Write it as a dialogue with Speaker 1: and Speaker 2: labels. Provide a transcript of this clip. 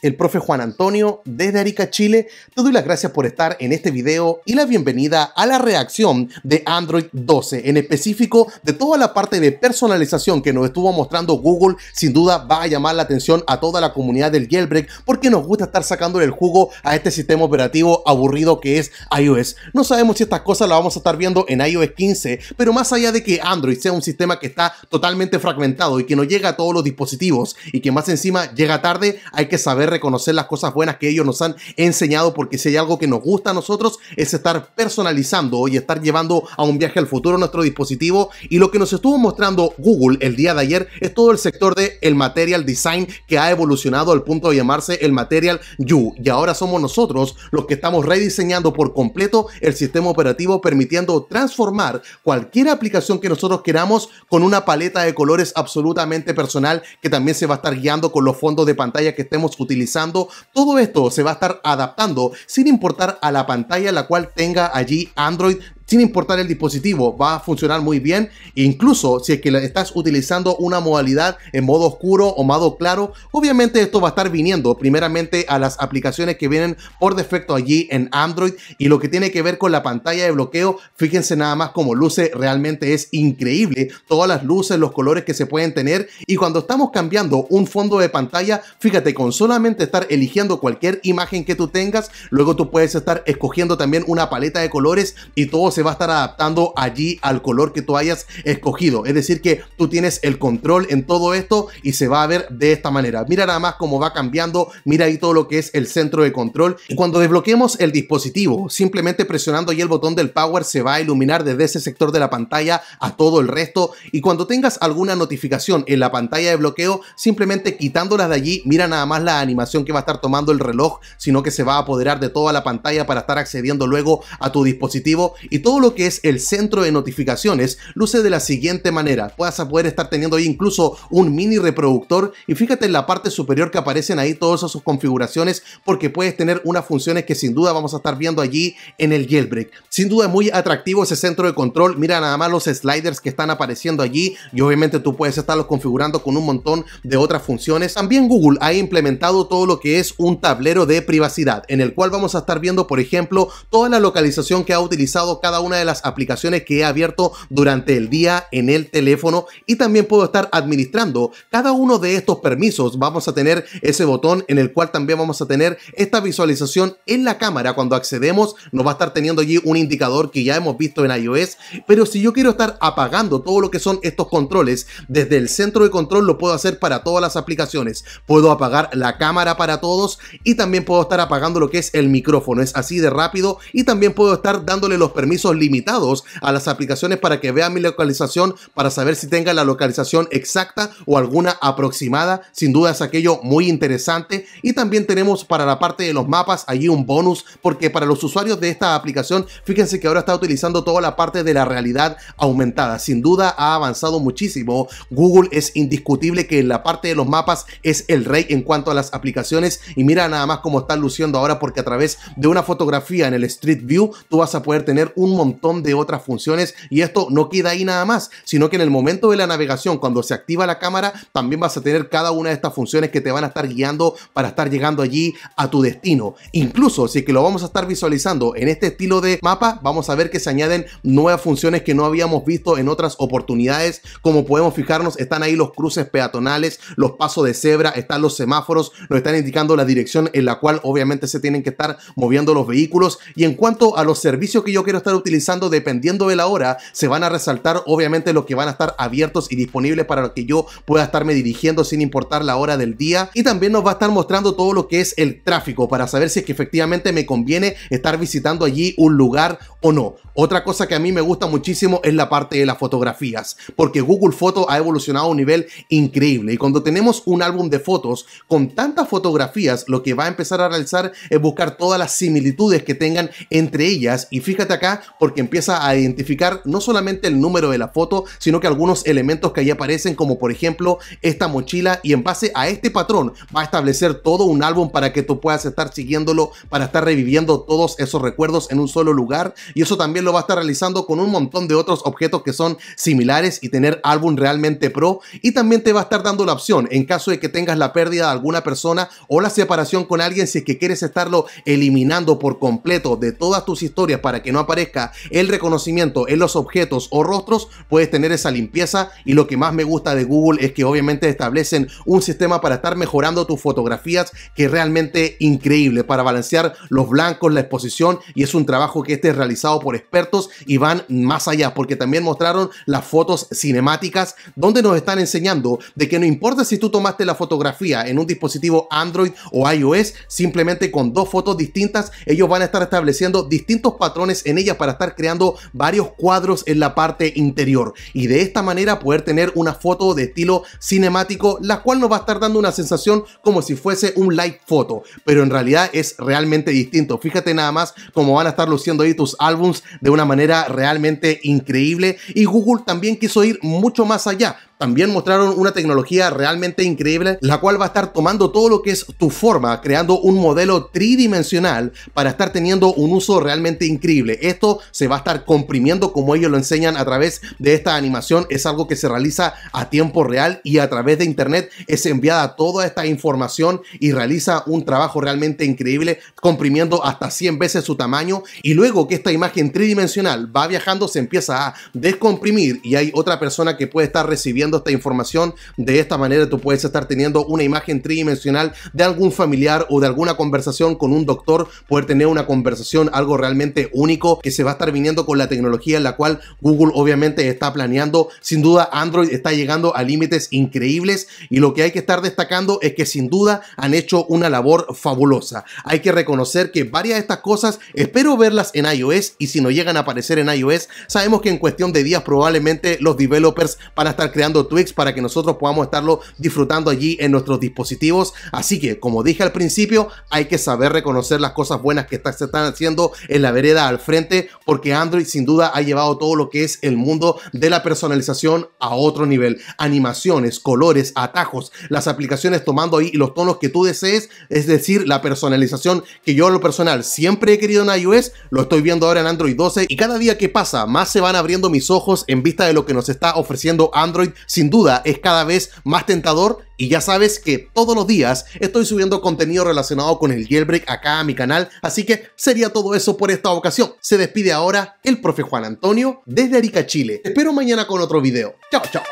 Speaker 1: el profe Juan Antonio, desde Arica, Chile, te doy las gracias por estar en este video y la bienvenida a la reacción de Android 12, en específico de toda la parte de personalización que nos estuvo mostrando Google, sin duda va a llamar la atención a toda la comunidad del jailbreak porque nos gusta estar sacando el jugo a este sistema operativo aburrido que es iOS. No sabemos si estas cosas las vamos a estar viendo en iOS 15, pero más allá de que Android sea un sistema que está totalmente fragmentado y que no llega a todos los dispositivos y que más encima llega tarde, hay que saber reconocer las cosas buenas que ellos nos han enseñado, porque si hay algo que nos gusta a nosotros es estar personalizando y estar llevando a un viaje al futuro nuestro dispositivo. Y lo que nos estuvo mostrando Google el día de ayer es todo el sector de el material design que ha evolucionado al punto de llamarse el material you. Y ahora somos nosotros los que estamos rediseñando por completo el sistema operativo, permitiendo transformar cualquier aplicación que nosotros queramos con una paleta de colores absolutamente personal que también se va a estar guiando con los fondos de pantalla que estemos utilizando utilizando. Todo esto se va a estar adaptando sin importar a la pantalla la cual tenga allí Android sin importar el dispositivo, va a funcionar muy bien, incluso si es que estás utilizando una modalidad en modo oscuro o modo claro, obviamente esto va a estar viniendo primeramente a las aplicaciones que vienen por defecto allí en Android y lo que tiene que ver con la pantalla de bloqueo, fíjense nada más como luce, realmente es increíble, todas las luces, los colores que se pueden tener y cuando estamos cambiando un fondo de pantalla, fíjate, con solamente estar eligiendo cualquier imagen que tú tengas, luego tú puedes estar escogiendo también una paleta de colores y todo va a estar adaptando allí al color que tú hayas escogido. Es decir, que tú tienes el control en todo esto y se va a ver de esta manera. Mira nada más cómo va cambiando, mira ahí todo lo que es el centro de control. Y cuando desbloqueemos el dispositivo, simplemente presionando ahí el botón del power se va a iluminar desde ese sector de la pantalla a todo el resto. Y cuando tengas alguna notificación en la pantalla de bloqueo, simplemente quitándolas de allí, mira nada más la animación que va a estar tomando el reloj, sino que se va a apoderar de toda la pantalla para estar accediendo luego a tu dispositivo y todo lo que es el centro de notificaciones luce de la siguiente manera. Puedes poder estar teniendo ahí incluso un mini reproductor y fíjate en la parte superior que aparecen ahí todas sus configuraciones porque puedes tener unas funciones que sin duda vamos a estar viendo allí en el jailbreak. Sin duda es muy atractivo ese centro de control. Mira nada más los sliders que están apareciendo allí y obviamente tú puedes estarlos configurando con un montón de otras funciones. También Google ha implementado todo lo que es un tablero de privacidad en el cual vamos a estar viendo por ejemplo toda la localización que ha utilizado cada una de las aplicaciones que he abierto durante el día en el teléfono y también puedo estar administrando cada uno de estos permisos. Vamos a tener ese botón en el cual también vamos a tener esta visualización en la cámara. Cuando accedemos nos va a estar teniendo allí un indicador que ya hemos visto en iOS, pero si yo quiero estar apagando todo lo que son estos controles, desde el centro de control lo puedo hacer para todas las aplicaciones. Puedo apagar la cámara para todos y también puedo estar apagando lo que es el micrófono. Es así de rápido y también puedo estar dándole los permisos limitados a las aplicaciones para que vean mi localización, para saber si tenga la localización exacta o alguna aproximada. Sin duda es aquello muy interesante. Y también tenemos para la parte de los mapas allí un bonus, porque para los usuarios de esta aplicación, fíjense que ahora está utilizando toda la parte de la realidad aumentada. Sin duda ha avanzado muchísimo. Google es indiscutible que en la parte de los mapas es el rey en cuanto a las aplicaciones. Y mira nada más cómo están luciendo ahora, porque a través de una fotografía en el Street View, tú vas a poder tener un montón de otras funciones y esto no queda ahí nada más, sino que en el momento de la navegación, cuando se activa la cámara, también vas a tener cada una de estas funciones que te van a estar guiando para estar llegando allí a tu destino. Incluso si que lo vamos a estar visualizando en este estilo de mapa, vamos a ver que se añaden nuevas funciones que no habíamos visto en otras oportunidades. Como podemos fijarnos, están ahí los cruces peatonales, los pasos de cebra, están los semáforos, nos están indicando la dirección en la cual obviamente se tienen que estar moviendo los vehículos. Y en cuanto a los servicios que yo quiero estar utilizando dependiendo de la hora, se van a resaltar obviamente los que van a estar abiertos y disponibles para lo que yo pueda estarme dirigiendo sin importar la hora del día. Y también nos va a estar mostrando todo lo que es el tráfico para saber si es que efectivamente me conviene estar visitando allí un lugar o no. Otra cosa que a mí me gusta muchísimo es la parte de las fotografías, porque Google Foto ha evolucionado a un nivel increíble. Y cuando tenemos un álbum de fotos con tantas fotografías, lo que va a empezar a realizar es buscar todas las similitudes que tengan entre ellas. Y fíjate acá porque empieza a identificar no solamente el número de la foto, sino que algunos elementos que ahí aparecen, como por ejemplo esta mochila, y en base a este patrón va a establecer todo un álbum para que tú puedas estar siguiéndolo, para estar reviviendo todos esos recuerdos en un solo lugar, y eso también lo va a estar realizando con un montón de otros objetos que son similares y tener álbum realmente pro, y también te va a estar dando la opción en caso de que tengas la pérdida de alguna persona o la separación con alguien, si es que quieres estarlo eliminando por completo de todas tus historias para que no aparezca el reconocimiento en los objetos o rostros, puedes tener esa limpieza y lo que más me gusta de Google es que obviamente establecen un sistema para estar mejorando tus fotografías que es realmente increíble para balancear los blancos, la exposición y es un trabajo que este realizado por expertos y van más allá porque también mostraron las fotos cinemáticas donde nos están enseñando de que no importa si tú tomaste la fotografía en un dispositivo Android o iOS, simplemente con dos fotos distintas ellos van a estar estableciendo distintos patrones en ella para para estar creando varios cuadros en la parte interior y de esta manera poder tener una foto de estilo cinemático, la cual nos va a estar dando una sensación como si fuese un light photo, pero en realidad es realmente distinto. Fíjate nada más cómo van a estar luciendo ahí tus álbums de una manera realmente increíble y Google también quiso ir mucho más allá también mostraron una tecnología realmente increíble, la cual va a estar tomando todo lo que es tu forma, creando un modelo tridimensional para estar teniendo un uso realmente increíble. Esto se va a estar comprimiendo como ellos lo enseñan a través de esta animación. Es algo que se realiza a tiempo real y a través de internet es enviada toda esta información y realiza un trabajo realmente increíble comprimiendo hasta 100 veces su tamaño y luego que esta imagen tridimensional va viajando se empieza a descomprimir y hay otra persona que puede estar recibiendo esta información. De esta manera tú puedes estar teniendo una imagen tridimensional de algún familiar o de alguna conversación con un doctor, poder tener una conversación, algo realmente único que se va a estar viniendo con la tecnología en la cual Google obviamente está planeando. Sin duda Android está llegando a límites increíbles y lo que hay que estar destacando es que sin duda han hecho una labor fabulosa. Hay que reconocer que varias de estas cosas espero verlas en iOS y si no llegan a aparecer en iOS, sabemos que en cuestión de días probablemente los developers van a estar creando Twix para que nosotros podamos estarlo disfrutando allí en nuestros dispositivos. Así que, como dije al principio, hay que saber reconocer las cosas buenas que se están haciendo en la vereda al frente, porque Android sin duda ha llevado todo lo que es el mundo de la personalización a otro nivel. Animaciones, colores, atajos, las aplicaciones tomando ahí los tonos que tú desees, es decir, la personalización que yo a lo personal siempre he querido en iOS, lo estoy viendo ahora en Android 12 y cada día que pasa más se van abriendo mis ojos en vista de lo que nos está ofreciendo Android sin duda es cada vez más tentador y ya sabes que todos los días estoy subiendo contenido relacionado con el jailbreak acá a mi canal, así que sería todo eso por esta ocasión. Se despide ahora el profe Juan Antonio desde Arica, Chile. espero mañana con otro video. Chao, chao.